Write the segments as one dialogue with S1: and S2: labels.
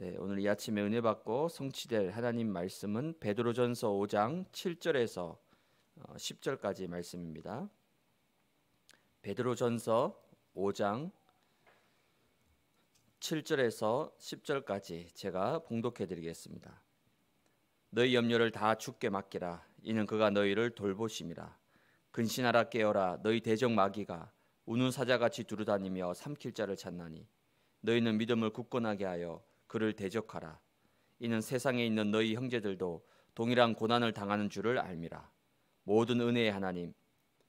S1: 네, 오늘 이 아침에 은혜 받고 성취될 하나님 말씀은 베드로전서 5장 7절에서 10절까지 어, 말씀입니다. 베드로전서 5장 7절에서 10절까지 제가 봉독해 드리겠습니다. 너희 염려를 다 주께 맡기라 이는 그가 너희를 돌보심이라 근신하라 깨어라 너희 대적 마귀가 우는 사자같이 두루다니며 삼킬 자를 찾나니 너희는 믿음을 굳건하게 하여 그를 대적하라. 이는 세상에 있는 너희 형제들도 동일한 고난을 당하는 줄을 알미라. 모든 은혜의 하나님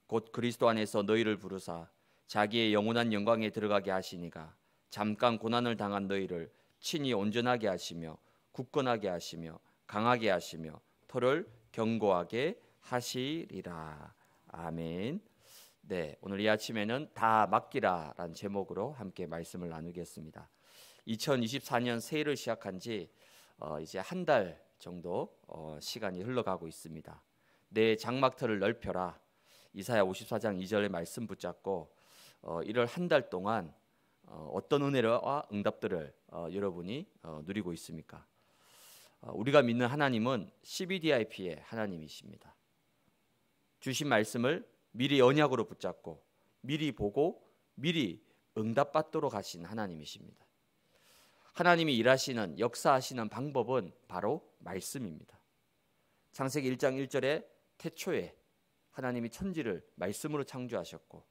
S1: 곧 그리스도 안에서 너희를 부르사 자기의 영원한 영광에 들어가게 하시니가 잠깐 고난을 당한 너희를 친히 온전하게 하시며 굳건하게 하시며 강하게 하시며 터를 견고하게 하시리라. 아멘. 네, 오늘 이 아침에는 다 맡기라라는 제목으로 함께 말씀을 나누겠습니다. 2024년 새해를 시작한 지 어, 이제 한 달 정도 어, 시간이 흘러가고 있습니다. 내 장막터를 넓혀라. 이사야 54장 2절의 말씀 붙잡고 어, 이럴 한달 동안 어, 떤 은혜와 응답들을 어, 여러분이 어, 누리고 있습니까? 어, 우리가 믿는 하나님은 CBDIP의 하나님이십니다. 주신 말씀을 미리 언약으로 붙잡고 미리 보고 미리 응답받도록 하신 하나님이십니다. 하나님이 일하시는 역사하시는 방법은 바로 말씀입니다. 창세기 1장 1절에 태초에 하나님이 천지를 말씀으로 창조하셨고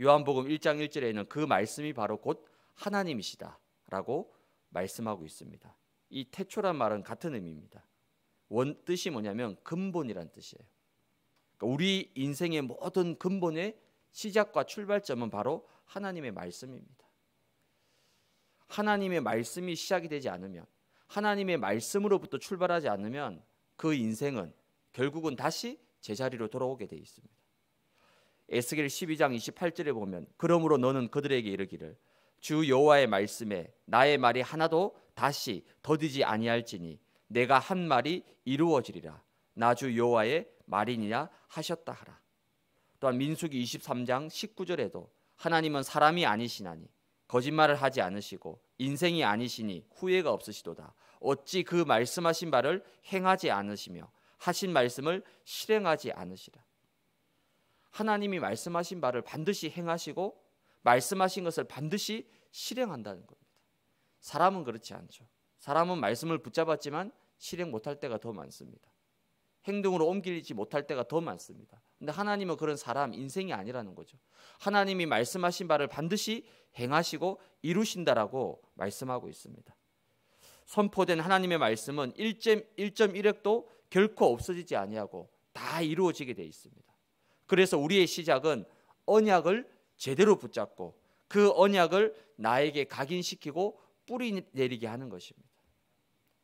S1: 요한복음 1장 1절에는 그 말씀이 바로 곧 하나님이시다라고 말씀하고 있습니다. 이 태초란 말은 같은 의미입니다. 원 뜻이 뭐냐면 근본이란 뜻이에요. 그러니까 우리 인생의 모든 근본의 시작과 출발점은 바로 하나님의 말씀입니다. 하나님의 말씀이 시작이 되지 않으면 하나님의 말씀으로부터 출발하지 않으면 그 인생은 결국은 다시 제자리로 돌아오게 돼 있습니다. 에스겔 12장 28절에 보면 그러므로 너는 그들에게 이르기를 주 여호와의 말씀에 나의 말이 하나도 다시 더디지 아니할지니 내가 한 말이 이루어지리라 나 주 여호와의 말이니라 하셨다 하라. 또한 민수기 23장 19절에도 하나님은 사람이 아니시나니 거짓말을 하지 않으시고 인생이 아니시니 후회가 없으시도다. 어찌 그 말씀하신 바를 행하지 않으시며 하신 말씀을 실행하지 않으시라. 하나님이 말씀하신 바를 반드시 행하시고 말씀하신 것을 반드시 실행한다는 겁니다. 사람은 그렇지 않죠. 사람은 말씀을 붙잡았지만 실행 못할 때가 더 많습니다. 행동으로 옮기지 못할 때가 더 많습니다. 근데 하나님은 그런 사람 인생이 아니라는 거죠. 하나님이 말씀하신 바를 반드시 행하시고 이루신다라고 말씀하고 있습니다. 선포된 하나님의 말씀은 1.1획도 결코 없어지지 아니하고 다 이루어지게 돼 있습니다. 그래서 우리의 시작은 언약을 제대로 붙잡고 그 언약을 나에게 각인시키고 뿌리 내리게 하는 것입니다.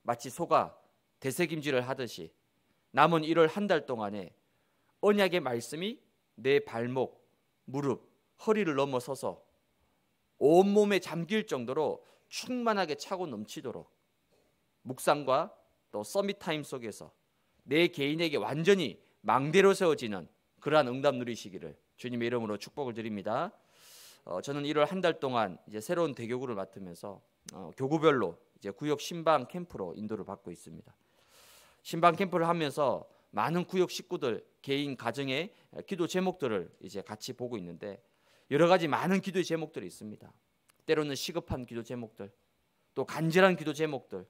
S1: 마치 소가 대세김질을 하듯이 남은 1월 한 달 동안에 언약의 말씀이 내 발목, 무릎, 허리를 넘어서서 온몸에 잠길 정도로 충만하게 차고 넘치도록 묵상과 또 서밋 타임 속에서 내 개인에게 완전히 망대로 세워지는 그러한 응답 누리시기를 주님의 이름으로 축복을 드립니다. 어, 저는 1월 한 달 동안 이제 새로운 대교구를 맡으면서 어, 교구별로 이제 구역 신방 캠프로 인도를 받고 있습니다. 신방 캠프를 하면서 많은 구역 식구들 개인 가정의 기도 제목들을 이제 같이 보고 있는데 여러 가지 많은 기도의 제목들이 있습니다. 때로는 시급한 기도 제목들, 또 간절한 기도 제목들,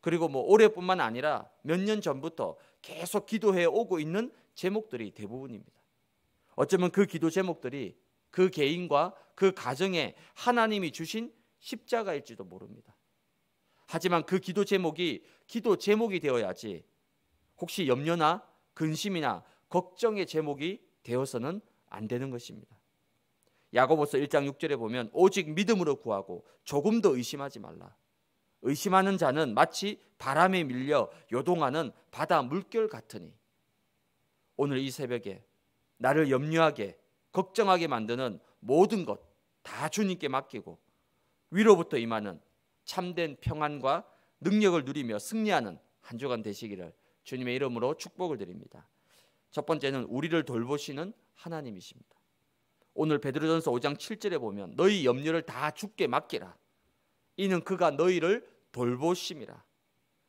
S1: 그리고 뭐 올해뿐만 아니라 몇 년 전부터 계속 기도해 오고 있는 제목들이 대부분입니다. 어쩌면 그 기도 제목들이 그 개인과 그 가정에 하나님이 주신 십자가일지도 모릅니다. 하지만 그 기도 제목이 기도 제목이 되어야지 혹시 염려나 근심이나 걱정의 제목이 되어서는 안 되는 것입니다. 야고보서 1장 6절에 보면 오직 믿음으로 구하고 조금 더 의심하지 말라. 의심하는 자는 마치 바람에 밀려 요동하는 바다 물결 같으니 오늘 이 새벽에 나를 염려하게 걱정하게 만드는 모든 것 다 주님께 맡기고 위로부터 임하는 참된 평안과 능력을 누리며 승리하는 한 주간 되시기를 주님의 이름으로 축복을 드립니다. 첫 번째는 우리를 돌보시는 하나님이십니다. 오늘 베드로전서 5장 7절에 보면 너희 염려를 다 주께 맡기라. 이는 그가 너희를 돌보심이라.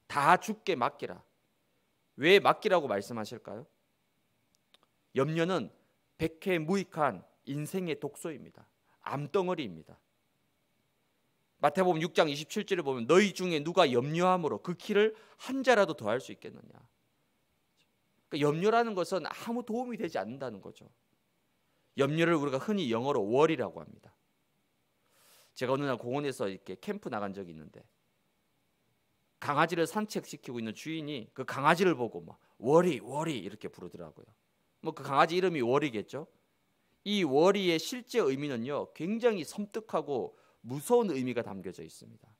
S1: 다 주께 맡기라. 왜 맡기라고 말씀하실까요? 염려는 백해 무익한 인생의 독소입니다. 암덩어리입니다. 마태복음 6장 27절에 보면 너희 중에 누가 염려함으로 그 키를 한 자라도 더 할 수 있겠느냐. 그러니까 염려라는 것은 아무 도움이 되지 않는다는 거죠. 염려를 우리가 흔히 영어로 월이라고 합니다. 제가 어느 날 공원에서 이렇게 캠프 나간 적이 있는데 강아지를 산책시키고 있는 주인이 그 강아지를 보고 막 월이 월이 이렇게 부르더라고요. 뭐 그 강아지 이름이 월이겠죠. 이 월이의 실제 의미는요 굉장히 섬뜩하고 무서운 의미가 담겨져 있습니다.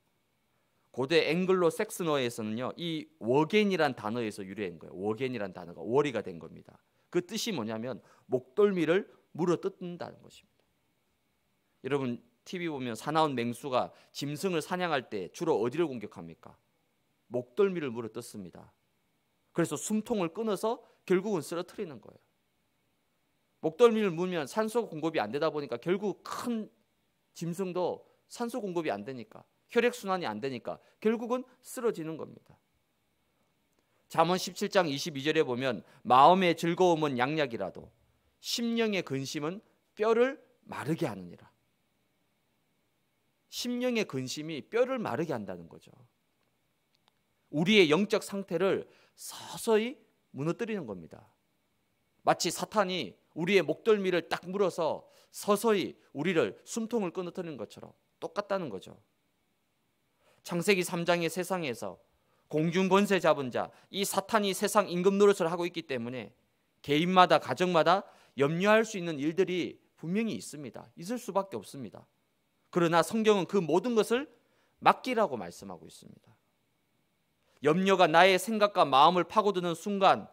S1: 고대 앵글로 색스너에서는요 이 워겐이란 단어에서 유래한 거예요. 워겐이란 단어가 월이가 된 겁니다. 그 뜻이 뭐냐면 목돌미를 물어 뜯는다는 것입니다. 여러분 TV 보면 사나운 맹수가 짐승을 사냥할 때 주로 어디를 공격합니까? 목돌미를 물어 뜯습니다. 그래서 숨통을 끊어서 결국은 쓰러뜨리는 거예요. 목덜미를 물면 산소 공급이 안 되다 보니까 결국 큰 짐승도 산소 공급이 안 되니까 혈액 순환이 안 되니까 결국은 쓰러지는 겁니다. 잠언 17장 22절에 보면 마음의 즐거움은 양약이라도 심령의 근심은 뼈를 마르게 하느니라. 심령의 근심이 뼈를 마르게 한다는 거죠. 우리의 영적 상태를 서서히 무너뜨리는 겁니다. 마치 사탄이 우리의 목덜미를 딱 물어서 서서히 우리를 숨통을 끊어뜨리는 것처럼 똑같다는 거죠. 창세기 3장의 세상에서 공중 권세 잡은 자, 이 사탄이 세상 임금 노릇을 하고 있기 때문에 개인마다 가정마다 염려할 수 있는 일들이 분명히 있습니다. 있을 수밖에 없습니다. 그러나 성경은 그 모든 것을 맡기라고 말씀하고 있습니다. 염려가 나의 생각과 마음을 파고드는 순간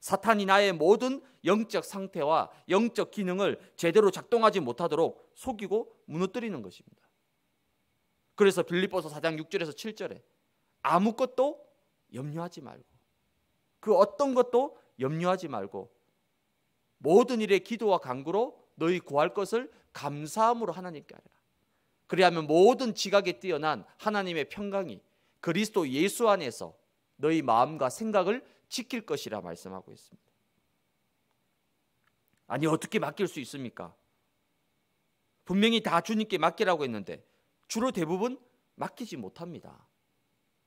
S1: 사탄이 나의 모든 영적 상태와 영적 기능을 제대로 작동하지 못하도록 속이고 무너뜨리는 것입니다. 그래서 빌립보서 4장 6절에서 7절에 아무것도 염려하지 말고 그 어떤 것도 염려하지 말고 모든 일에 기도와 간구로 너희 구할 것을 감사함으로 하나님께 하라. 그리하면 모든 지각에 뛰어난 하나님의 평강이 그리스도 예수 안에서 너희 마음과 생각을 지킬 것이라 말씀하고 있습니다. 아니 어떻게 맡길 수 있습니까? 분명히 다 주님께 맡기라고 했는데 주로 대부분 맡기지 못합니다.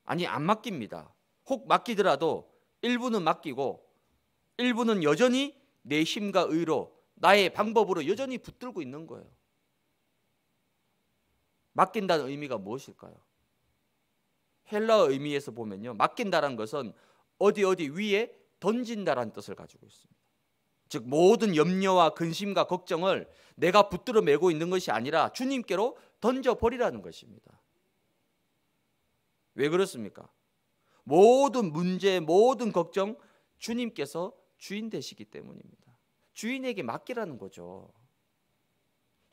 S1: 아니 안 맡깁니다. 혹 맡기더라도 일부는 맡기고 일부는 여전히 내 힘과 의로 나의 방법으로 여전히 붙들고 있는 거예요. 맡긴다는 의미가 무엇일까요? 헬라 의미에서 보면요. 맡긴다는 것은 어디 어디 위에 던진다라는 뜻을 가지고 있습니다. 즉 모든 염려와 근심과 걱정을 내가 붙들어 매고 있는 것이 아니라 주님께로 던져버리라는 것입니다. 왜 그렇습니까? 모든 문제, 모든 걱정 주님께서 주인 되시기 때문입니다. 주인에게 맡기라는 거죠.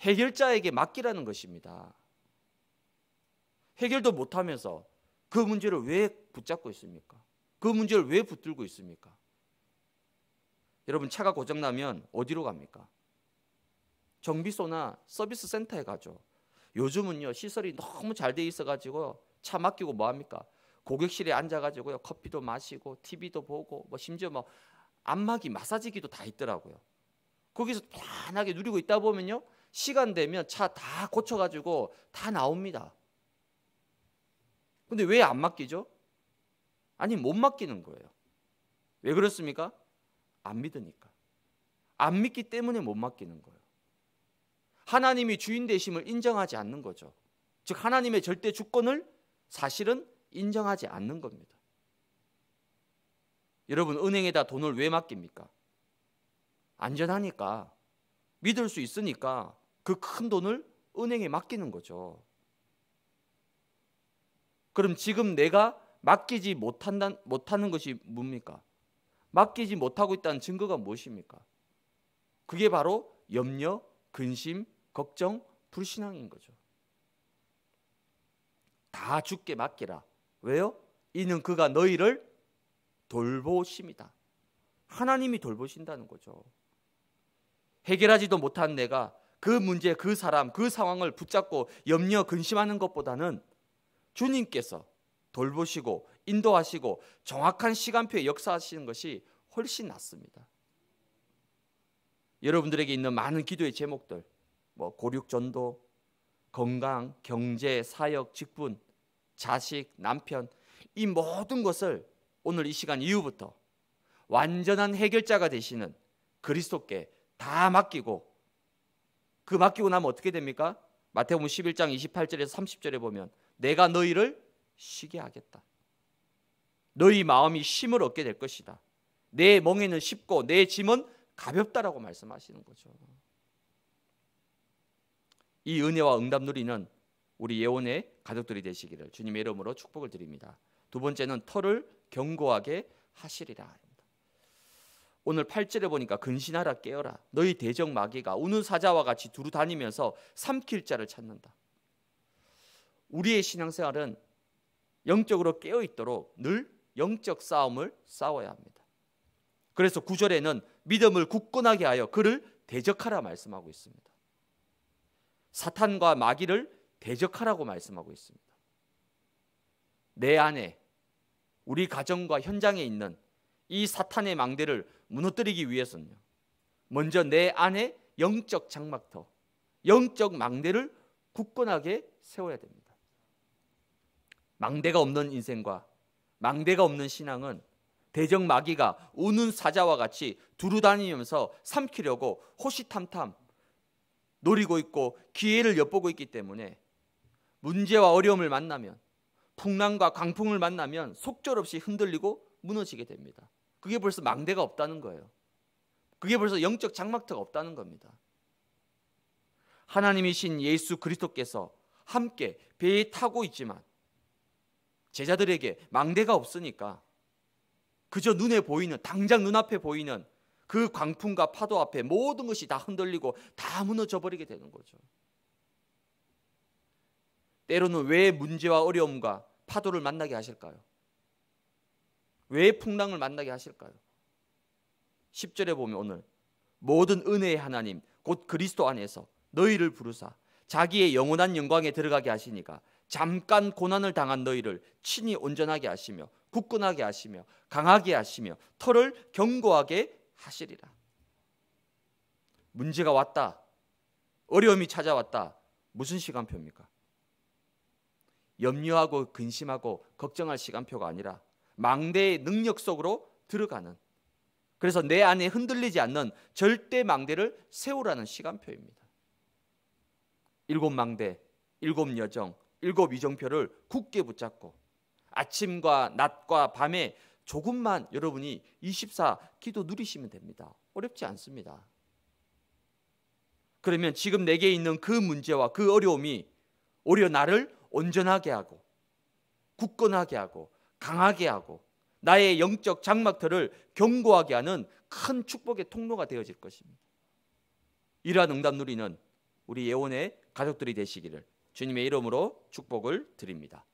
S1: 해결자에게 맡기라는 것입니다. 해결도 못하면서 그 문제를 왜 붙잡고 있습니까? 그 문제를 왜 붙들고 있습니까? 여러분 차가 고장나면 어디로 갑니까? 정비소나 서비스 센터에 가죠. 요즘은요 시설이 너무 잘 돼 있어가지고요 차 맡기고 뭐 합니까? 고객실에 앉아가지고요 커피도 마시고 TV도 보고 뭐 심지어 뭐 안마기 마사지기도 다 있더라고요. 거기서 편하게 누리고 있다 보면요 시간 되면 차 다 고쳐가지고 다 나옵니다. 근데 왜 안 맡기죠? 아니 못 맡기는 거예요. 왜 그렇습니까? 안 믿으니까. 안 믿기 때문에 못 맡기는 거예요. 하나님이 주인 되심을 인정하지 않는 거죠. 즉 하나님의 절대 주권을 사실은 인정하지 않는 겁니다. 여러분 은행에다 돈을 왜 맡깁니까? 안전하니까 믿을 수 있으니까 그 큰 돈을 은행에 맡기는 거죠. 그럼 지금 내가 맡기지 못한다, 못하는 것이 뭡니까? 맡기지 못하고 있다는 증거가 무엇입니까? 그게 바로 염려, 근심, 걱정, 불신앙인 거죠. 다 죽게 맡기라. 왜요? 이는 그가 너희를 돌보십니다. 하나님이 돌보신다는 거죠. 해결하지도 못한 내가 그 문제, 그 사람, 그 상황을 붙잡고 염려, 근심하는 것보다는 주님께서 돌보시고 인도하시고 정확한 시간표에 역사하시는 것이 훨씬 낫습니다. 여러분들에게 있는 많은 기도의 제목들 뭐 고륙 전도, 건강, 경제, 사역, 직분, 자식, 남편 이 모든 것을 오늘 이 시간 이후부터 완전한 해결자가 되시는 그리스도께 다 맡기고 그 맡기고 나면 어떻게 됩니까? 마태복음 11장 28절에서 30절에 보면 내가 너희를 쉬게 하겠다. 너희 마음이 힘을 얻게 될 것이다. 내 멍에는 쉽고 내 짐은 가볍다라고 말씀하시는 거죠. 이 은혜와 응답 누리는 우리 예원의 가족들이 되시기를 주님의 이름으로 축복을 드립니다. 두 번째는 털을 견고하게 하시리라. 오늘 8절에 보니까 근신하라 깨어라. 너희 대적 마귀가 우는 사자와 같이 두루 다니면서 삼킬 자를 찾는다. 우리의 신앙생활은 영적으로 깨어 있도록 늘 영적 싸움을 싸워야 합니다. 그래서 구절에는 믿음을 굳건하게 하여 그를 대적하라 말씀하고 있습니다. 사탄과 마귀를 대적하라고 말씀하고 있습니다. 내 안에 우리 가정과 현장에 있는 이 사탄의 망대를 무너뜨리기 위해서는요. 먼저 내 안에 영적 장막터, 영적 망대를 굳건하게 세워야 됩니다. 망대가 없는 인생과 망대가 없는 신앙은 대적 마귀가 우는 사자와 같이 두루 다니면서 삼키려고 호시탐탐 노리고 있고 기회를 엿보고 있기 때문에 문제와 어려움을 만나면 풍랑과 강풍을 만나면 속절없이 흔들리고 무너지게 됩니다. 그게 벌써 망대가 없다는 거예요. 그게 벌써 영적 장막터가 없다는 겁니다. 하나님이신 예수 그리스도께서 함께 배에 타고 있지만 제자들에게 망대가 없으니까 그저 눈에 보이는 당장 눈앞에 보이는 그 광풍과 파도 앞에 모든 것이 다 흔들리고 다 무너져 버리게 되는 거죠. 때로는 왜 문제와 어려움과 파도를 만나게 하실까요? 왜 풍랑을 만나게 하실까요? 10절에 보면 오늘 모든 은혜의 하나님 곧 그리스도 안에서 너희를 부르사 자기의 영원한 영광에 들어가게 하시니까 잠깐 고난을 당한 너희를 친히 온전하게 하시며 굳건하게 하시며 강하게 하시며 털을 견고하게 하시리라. 문제가 왔다. 어려움이 찾아왔다. 무슨 시간표입니까? 염려하고 근심하고 걱정할 시간표가 아니라 망대의 능력 속으로 들어가는 그래서 내 안에 흔들리지 않는 절대 망대를 세우라는 시간표입니다. 일곱 망대, 일곱 여정, 일곱 이정표를 굳게 붙잡고 아침과 낮과 밤에 조금만 여러분이 24 기도 누리시면 됩니다. 어렵지 않습니다. 그러면 지금 내게 있는 그 문제와 그 어려움이 오히려 나를 온전하게 하고 굳건하게 하고 강하게 하고 나의 영적 장막터를 견고하게 하는 큰 축복의 통로가 되어질 것입니다. 이러한 응답 누리는 우리 예원의 가족들이 되시기를 주님의 이름으로 축복을 드립니다.